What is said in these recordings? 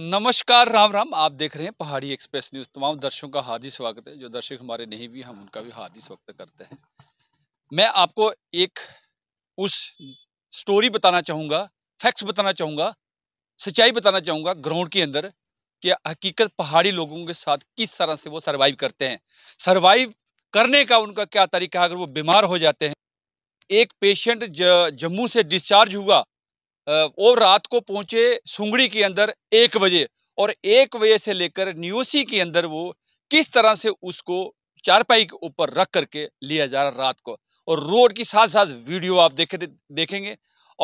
नमस्कार राम राम आप देख रहे हैं पहाड़ी एक्सप्रेस न्यूज़ तमाम दर्शकों का हार्दिक स्वागत है जो दर्शक हमारे नहीं भी हम उनका भी हार्दिक स्वागत करते हैं मैं आपको एक उस स्टोरी बताना चाहूँगा फैक्ट्स बताना चाहूँगा सच्चाई बताना चाहूँगा ग्राउंड के अंदर कि हकीकत पहाड़ी लोगों के साथ किस तरह से वो सर्वाइव करते हैं सर्वाइव करने का उनका क्या तरीका अगर वो बीमार हो जाते हैं एक पेशेंट जम्मू से डिस्चार्ज हुआ वो रात को पहुँचे सुंगड़ी के अंदर एक बजे और एक बजे से लेकर न्यूसी के अंदर वो किस तरह से उसको चारपाई के ऊपर रख करके लिया जा रहा रात को और रोड की साथ साथ वीडियो आप देख देखेंगे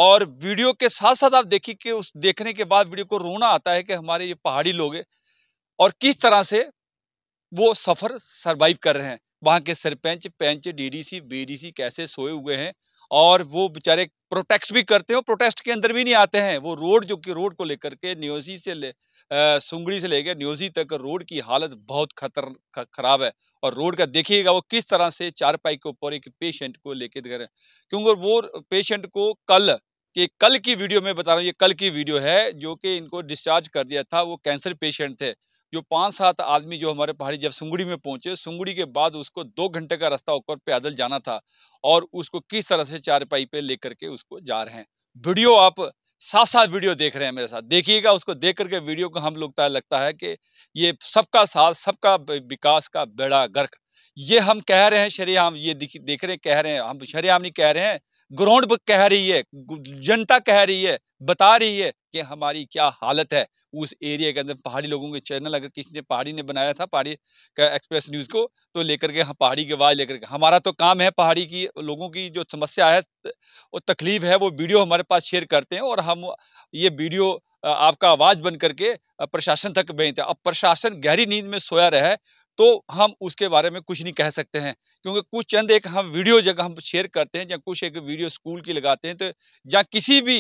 और वीडियो के साथ साथ आप देखिए कि उस देखने के बाद वीडियो को रोना आता है कि हमारे ये पहाड़ी लोग हैं और किस तरह से वो सफ़र सरवाइव कर रहे हैं वहाँ के सरपंच पंच डीडीसी बीडीसी कैसे सोए हुए हैं और वो बेचारे प्रोटेक्ट भी करते हैं प्रोटेस्ट के अंदर भी नहीं आते हैं वो रोड जो कि रोड को लेकर के न्योजी से ले सुंगड़ी से लेकर न्योजी तक रोड की हालत बहुत खतर खराब है और रोड का देखिएगा वो किस तरह से चारपाई के ऊपर एक पेशेंट को लेके रहे क्योंकि वो पेशेंट को कल कि कल की वीडियो में बता रहा हूँ ये कल की वीडियो है जो कि इनको डिस्चार्ज कर दिया था वो कैंसर पेशेंट थे जो पाँच सात आदमी जो हमारे पहाड़ी जब सुंगड़ी में पहुंचे सुंगड़ी के बाद उसको दो घंटे का रास्ता होकर पैदल जाना था और उसको किस तरह से चारपाई पे लेकर के उसको जा रहे हैं वीडियो आप साथ साथ वीडियो देख रहे हैं मेरे साथ देखिएगा उसको देख करके वीडियो को हम लोग लगता है कि ये सबका साथ सबका विकास का बेड़ा गर्क ये हम कह रहे हैं शरेआम ये देख रहे हैं कह रहे हैं हम शरेआम नहीं कह रहे हैं ग्राउंड कह रही है जनता कह रही है बता रही है कि हमारी क्या हालत है उस एरिया के अंदर पहाड़ी लोगों के चैनल अगर किसी ने पहाड़ी ने बनाया था पहाड़ी का एक्सप्रेस न्यूज़ को तो लेकर के हम हाँ, पहाड़ी की आवाज़ लेकर के हमारा तो काम है पहाड़ी की लोगों की जो समस्या है और तकलीफ़ है वो वीडियो हमारे पास शेयर करते हैं और हम ये वीडियो आपका आवाज़ बन करके प्रशासन तक भेजते हैं अब प्रशासन गहरी नींद में सोया रहे तो हम उसके बारे में कुछ नहीं कह सकते हैं क्योंकि कुछ चंद एक हम वीडियो जगह हम शेयर करते हैं या कुछ एक वीडियो स्कूल की लगाते हैं तो या किसी भी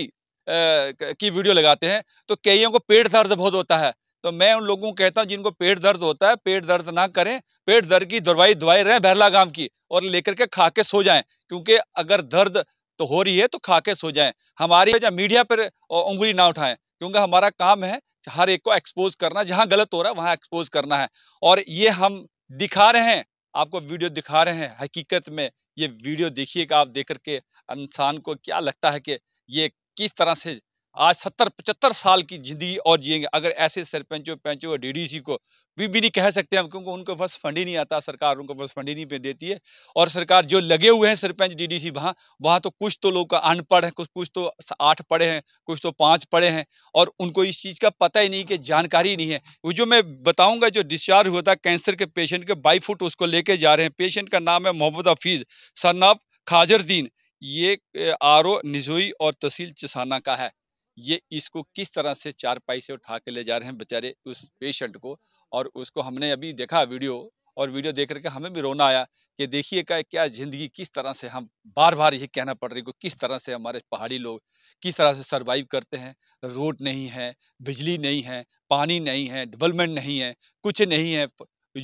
की वीडियो लगाते हैं तो कईयों को पेट दर्द बहुत होता है तो मैं उन लोगों को कहता हूँ जिनको पेट दर्द होता है पेट दर्द ना करें पेट दर्द की दवाई दवाई रहें बहला गांव की और लेकर के खा के सो जाएं क्योंकि अगर दर्द तो हो रही है तो खा के सो जाएं हमारी मीडिया पर उंगली ना उठाएं क्योंकि हमारा काम है हर एक को एक्सपोज करना जहाँ गलत हो रहा है वहाँ एक्सपोज करना है और ये हम दिखा रहे हैं आपको वीडियो दिखा रहे हैं हकीकत में ये वीडियो देखिएगा आप देख करके इंसान को क्या लगता है कि ये किस तरह से आज सत्तर पचहत्तर साल की ज़िंदगी और जिएंगे अगर ऐसे सरपंचों पैंचों और डीडीसी को भी भी नहीं कह सकते हम क्योंकि उनको बस फंड ही नहीं आता सरकार उनको बस फंड ही नहीं देती है और सरकार जो लगे हुए हैं सरपंच डीडीसी वहाँ वहाँ तो कुछ तो लोग अनपढ़ हैं कुछ कुछ तो आठ पढ़े हैं कुछ तो पाँच पढ़े हैं और उनको इस चीज़ का पता ही नहीं कि जानकारी नहीं है वो जो मैं बताऊँगा जो डिस्चार्ज हुआ था कैंसर के पेशेंट के बाई फुट उसको लेके जा रहे हैं पेशेंट का नाम है मोहम्मद हफीज़ सन ऑफ खाजरद्दीन ये आर ओ निजोई और तहसील चसाना का है ये इसको किस तरह से चार पाई से उठा के ले जा रहे हैं बेचारे उस पेशेंट को और उसको हमने अभी देखा वीडियो और वीडियो देख करके हमें भी रोना आया कि देखिए का क्या ज़िंदगी किस तरह से हम बार बार ये कहना पड़ रही को किस तरह से हमारे पहाड़ी लोग किस तरह से सरवाइव करते हैं रोड नहीं है बिजली नहीं है पानी नहीं है डेवलपमेंट नहीं है कुछ नहीं है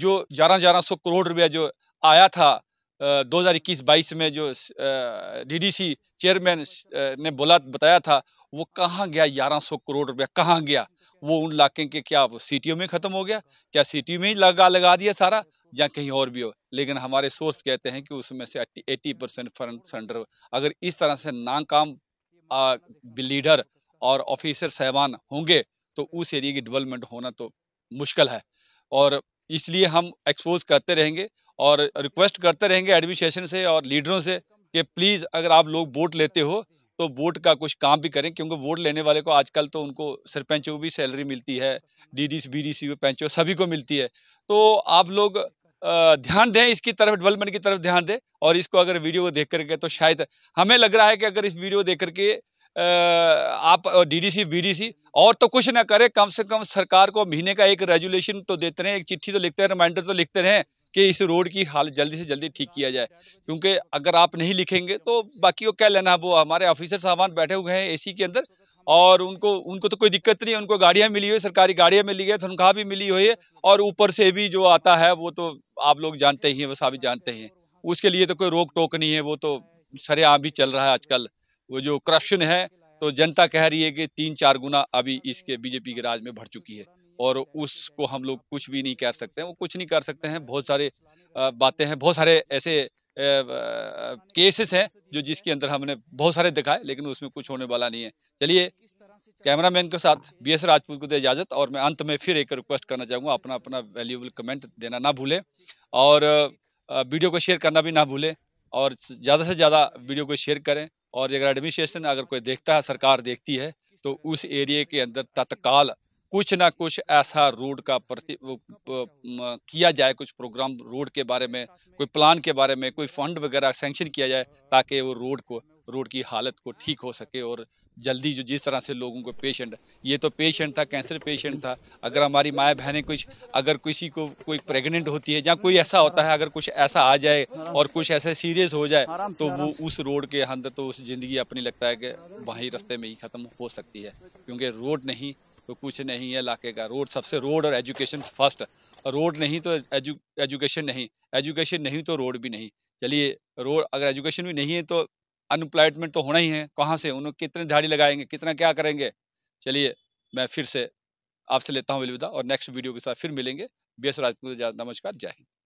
जो ग्यारह ग्यारह सौ करोड़ रुपया जो आया था दो हज़ार इक्कीस बाईस में जो डीडीसी चेयरमैन ने बोला बताया था वो कहाँ गया ग्यारह सौ करोड़ रुपया कहाँ गया वो उन इलाके के क्या सिटियों में ख़त्म हो गया क्या सिटी में ही लगा लगा दिया सारा या कहीं और भी हो लेकिन हमारे सोर्स कहते हैं कि उसमें से एट्टी परसेंट फ्रंट सेंडर अगर इस तरह से नाकाम लीडर और ऑफिसर साहबान होंगे तो उस एरिए की डेवलपमेंट होना तो मुश्किल है और इसलिए हम एक्सपोज करते रहेंगे और रिक्वेस्ट करते रहेंगे एडमिनिस्ट्रेशन से और लीडरों से कि प्लीज़ अगर आप लोग वोट लेते हो तो वोट का कुछ काम भी करें क्योंकि वोट लेने वाले को आजकल तो उनको सरपंचों को भी सैलरी मिलती है D D C B D C पैंचों सभी को मिलती है तो आप लोग ध्यान दें इसकी तरफ डेवलपमेंट की तरफ ध्यान दें और इसको अगर वीडियो को देख करके तो शायद हमें लग रहा है कि अगर इस वीडियो देख करके आप डीडीसी बीडीसी और तो कुछ ना करें कम से कम सरकार को महीने का एक रेजुलेशन तो देते रहें एक चिट्ठी तो लिखते हैं रिमाइंडर तो लिखते रहें कि इस रोड की हाल जल्दी से जल्दी ठीक किया जाए क्योंकि अगर आप नहीं लिखेंगे तो बाकी को क्या लेना है वो हमारे ऑफिसर साहबान बैठे हुए हैं एसी के अंदर और उनको उनको तो कोई दिक्कत नहीं है उनको गाड़ियाँ मिली हुई सरकारी गाड़ियाँ मिली है तनख्वाह भी मिली हुई है और ऊपर से भी जो आता है वो तो आप लोग जानते ही हैं वो साहब जानते हैं उसके लिए तो कोई रोक टोक नहीं है वो तो सरेआम भी चल रहा है आजकल वो जो करप्शन है तो जनता कह रही है कि तीन चार गुना अभी इसके बीजेपी के राज में भर चुकी है और उसको हम लोग कुछ भी नहीं कर सकते वो कुछ नहीं कर सकते हैं बहुत सारे बातें हैं बहुत सारे ऐसे केसेस हैं जो जिसके अंदर हमने बहुत सारे दिखाए लेकिन उसमें कुछ होने वाला नहीं है चलिए कैमरामैन के साथ बी एस राजपूत को दे इजाज़त और मैं अंत में फिर एक रिक्वेस्ट करना चाहूँगा अपना अपना वैल्यूबल कमेंट देना ना भूलें और वीडियो को शेयर करना भी ना भूलें और ज़्यादा से ज़्यादा वीडियो को शेयर करें और अगर एडमिनिस्ट्रेशन अगर कोई देखता है सरकार देखती है तो उस एरिए के अंदर तत्काल कुछ ना कुछ ऐसा रोड का प्रति किया जाए कुछ प्रोग्राम रोड के बारे में कोई प्लान के बारे में कोई फंड वगैरह सेंक्शन किया जाए ताकि वो रोड को रोड की हालत को ठीक हो सके और जल्दी जो जिस तरह से लोगों को पेशेंट ये तो पेशेंट था कैंसर पेशेंट था अगर हमारी माए बहनें कुछ अगर किसी को कोई प्रेग्नेंट होती है जहाँ कोई ऐसा होता है अगर कुछ ऐसा आ जाए और कुछ ऐसे सीरियस हो जाए तो वो उस रोड के अंदर तो उस ज़िंदगी अपनी लगता है कि वहीं रास्ते में ही ख़त्म हो सकती है क्योंकि रोड नहीं तो कुछ नहीं है इलाके का रोड सबसे रोड और एजुकेशन फर्स्ट रोड नहीं तो एजु एजुकेशन नहीं एजुकेशन नहीं तो रोड भी नहीं चलिए रोड अगर एजुकेशन भी नहीं है तो अनएम्प्लॉयमेंट तो होना ही है कहाँ से उन्होंने कितने दिहाड़ी लगाएंगे कितना क्या करेंगे चलिए मैं फिर से आपसे लेता हूँ अलविदा और नेक्स्ट वीडियो के साथ फिर मिलेंगे बी एस राजपूत नमस्कार जय हिंद